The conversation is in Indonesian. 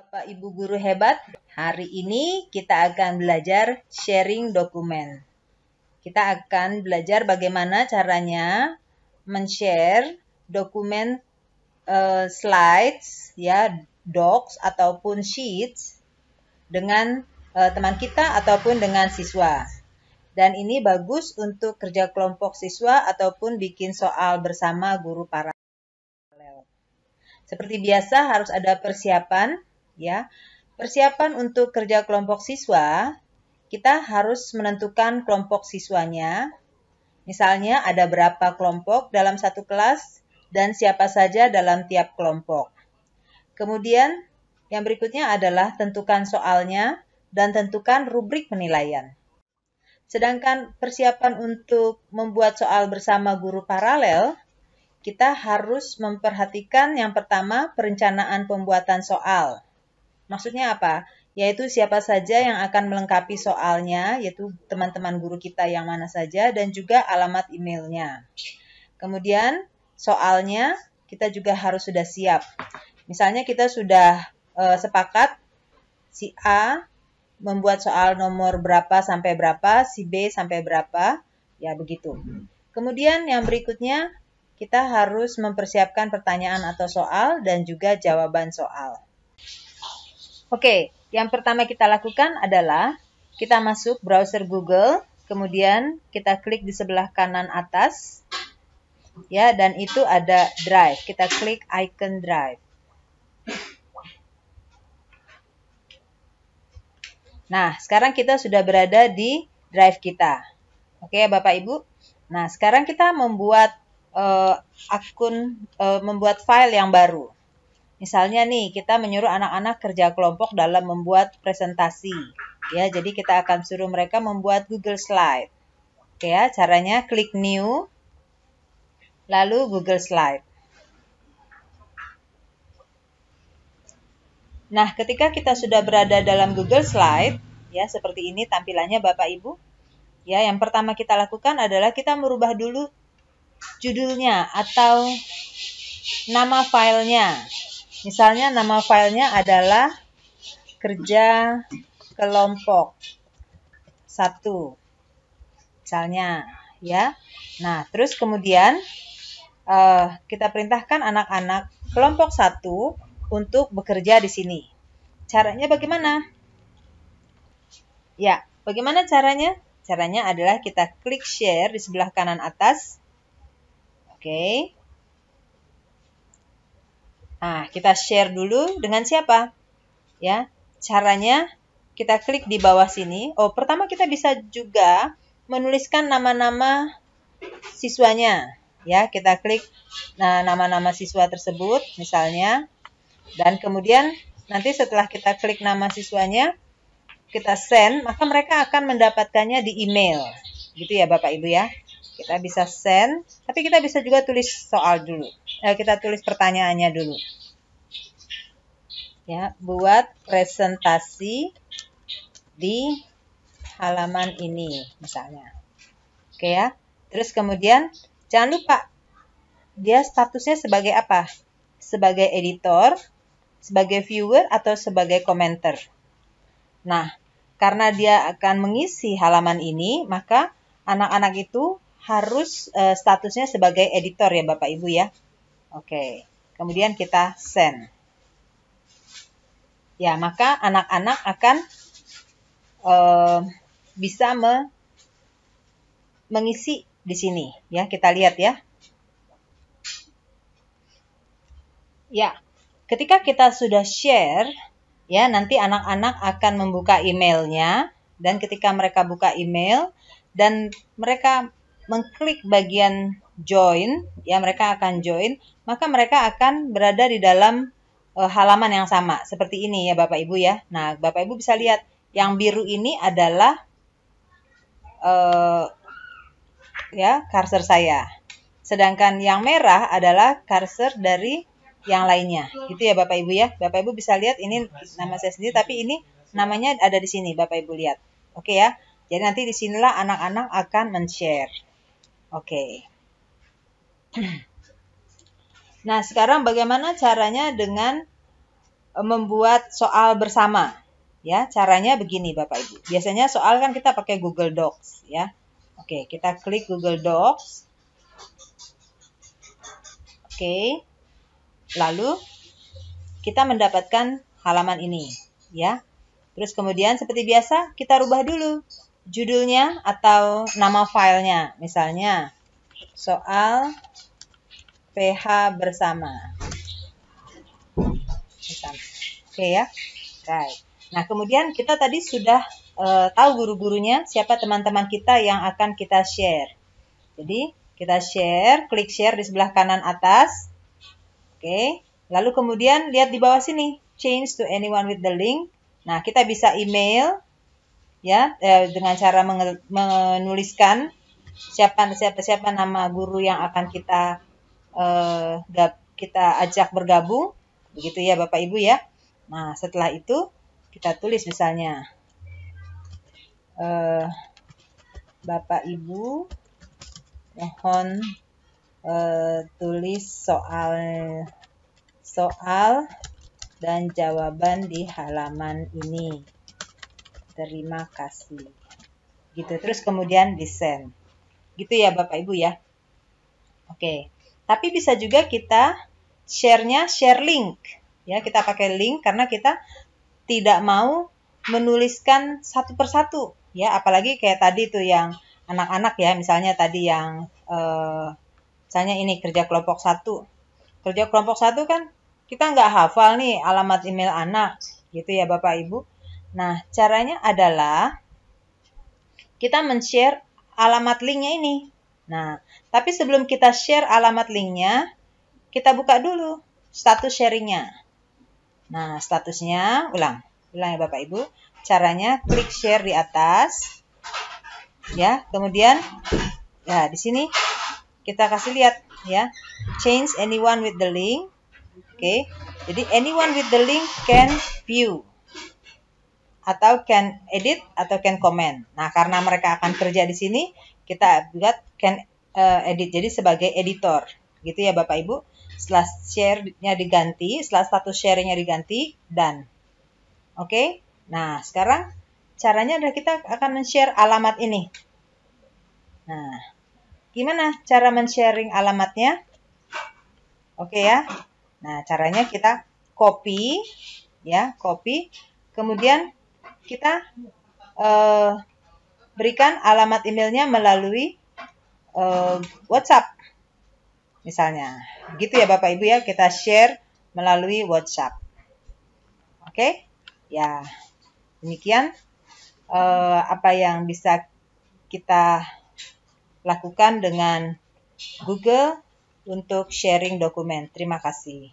Bapak Ibu guru hebat, hari ini kita akan belajar sharing dokumen. Kita akan belajar bagaimana caranya men-share dokumen uh, slides ya, docs ataupun sheets dengan uh, teman kita ataupun dengan siswa. Dan ini bagus untuk kerja kelompok siswa ataupun bikin soal bersama guru paralel. Seperti biasa harus ada persiapan ya. Persiapan untuk kerja kelompok siswa, kita harus menentukan kelompok siswanya. Misalnya ada berapa kelompok dalam satu kelas dan siapa saja dalam tiap kelompok. Kemudian yang berikutnya adalah tentukan soalnya dan tentukan rubrik penilaian. Sedangkan persiapan untuk membuat soal bersama guru paralel, kita harus memperhatikan yang pertama perencanaan pembuatan soal. Maksudnya apa? Yaitu siapa saja yang akan melengkapi soalnya, yaitu teman-teman guru kita yang mana saja, dan juga alamat emailnya. Kemudian soalnya kita juga harus sudah siap. Misalnya kita sudah e, sepakat si A membuat soal nomor berapa sampai berapa, si B sampai berapa, ya begitu. Kemudian yang berikutnya kita harus mempersiapkan pertanyaan atau soal dan juga jawaban soal. Oke, yang pertama kita lakukan adalah kita masuk browser Google, kemudian kita klik di sebelah kanan atas, ya, dan itu ada Drive. Kita klik icon Drive. Nah, sekarang kita sudah berada di Drive kita. Oke, ya, Bapak Ibu. Nah, sekarang kita membuat uh, akun, uh, membuat file yang baru. Misalnya nih, kita menyuruh anak-anak kerja kelompok dalam membuat presentasi. Ya, jadi kita akan suruh mereka membuat Google Slide. Oke ya, caranya klik new lalu Google Slide. Nah, ketika kita sudah berada dalam Google Slide, ya seperti ini tampilannya Bapak Ibu. Ya, yang pertama kita lakukan adalah kita merubah dulu judulnya atau nama filenya. Misalnya nama filenya adalah kerja kelompok satu, misalnya, ya. Nah, terus kemudian uh, kita perintahkan anak-anak kelompok satu untuk bekerja di sini. Caranya bagaimana? Ya, bagaimana caranya? Caranya adalah kita klik share di sebelah kanan atas. Oke. Nah, kita share dulu dengan siapa? Ya, caranya kita klik di bawah sini. Oh, pertama kita bisa juga menuliskan nama-nama siswanya. Ya, kita klik nah, nama-nama siswa tersebut misalnya. Dan kemudian nanti setelah kita klik nama siswanya, kita send, maka mereka akan mendapatkannya di email. Gitu ya Bapak Ibu ya. Kita bisa send, tapi kita bisa juga tulis soal dulu. Eh, kita tulis pertanyaannya dulu. Ya, buat presentasi di halaman ini misalnya. Oke ya. Terus kemudian jangan lupa dia statusnya sebagai apa? Sebagai editor, sebagai viewer atau sebagai komentar. Nah, karena dia akan mengisi halaman ini, maka anak-anak itu harus uh, statusnya sebagai editor ya Bapak Ibu ya. Oke, kemudian kita send. Ya, maka anak-anak akan uh, bisa me mengisi di sini ya. Kita lihat ya. Ya, ketika kita sudah share, ya nanti anak-anak akan membuka emailnya dan ketika mereka buka email dan mereka mengklik bagian join, ya mereka akan join, maka mereka akan berada di dalam e, halaman yang sama seperti ini ya Bapak Ibu ya. Nah, Bapak Ibu bisa lihat yang biru ini adalah e, ya karser saya. Sedangkan yang merah adalah karser dari yang lainnya. Gitu ya Bapak Ibu ya. Bapak Ibu bisa lihat ini nama saya sendiri tapi ini namanya ada di sini Bapak Ibu lihat. Oke ya. Jadi nanti di sinilah anak-anak akan men-share. Oke. Okay. Nah, sekarang bagaimana caranya dengan eh, membuat soal bersama? Ya, caranya begini Bapak Ibu. Biasanya soal kan kita pakai Google Docs, ya. Oke, kita klik Google Docs. Oke. Lalu kita mendapatkan halaman ini, ya. Terus kemudian seperti biasa kita rubah dulu judulnya atau nama filenya. Misalnya, soal PH bersama. Oke ya, right. Nah kemudian kita tadi sudah uh, tahu guru-gurunya, siapa teman-teman kita yang akan kita share. Jadi kita share, klik share di sebelah kanan atas. Oke, lalu kemudian lihat di bawah sini, change to anyone with the link. Nah kita bisa email, ya eh, dengan cara menuliskan siapa siapa siapa nama guru yang akan kita eh, kita ajak bergabung begitu ya Bapak Ibu ya nah setelah itu kita tulis misalnya eh, Bapak Ibu mohon eh, tulis soal soal dan jawaban di halaman ini terima kasih. Gitu. Terus kemudian di Gitu ya Bapak Ibu ya. Oke. Tapi bisa juga kita share-nya share link. Ya, kita pakai link karena kita tidak mau menuliskan satu persatu ya, apalagi kayak tadi tuh yang anak-anak ya, misalnya tadi yang eh, misalnya ini kerja kelompok satu. Kerja kelompok satu kan kita nggak hafal nih alamat email anak gitu ya Bapak Ibu. Nah, caranya adalah kita men-share alamat linknya ini. Nah, tapi sebelum kita share alamat linknya, kita buka dulu status sharingnya. Nah, statusnya ulang. Ulang ya Bapak Ibu. Caranya klik share di atas. Ya, kemudian ya di sini kita kasih lihat ya. Change anyone with the link. Oke. Okay. Jadi anyone with the link can view atau can edit atau can comment. Nah, karena mereka akan kerja di sini, kita buat can uh, edit. Jadi sebagai editor, gitu ya Bapak Ibu. Setelah share-nya diganti, setelah status share-nya diganti, dan Oke. Okay? Nah, sekarang caranya adalah kita akan men-share alamat ini. Nah, gimana cara men-sharing alamatnya? Oke okay ya. Nah, caranya kita copy ya, copy. Kemudian kita uh, berikan alamat emailnya melalui uh, WhatsApp misalnya. Gitu ya Bapak Ibu ya, kita share melalui WhatsApp. Oke? Okay? Ya. Demikian uh, apa yang bisa kita lakukan dengan Google untuk sharing dokumen. Terima kasih.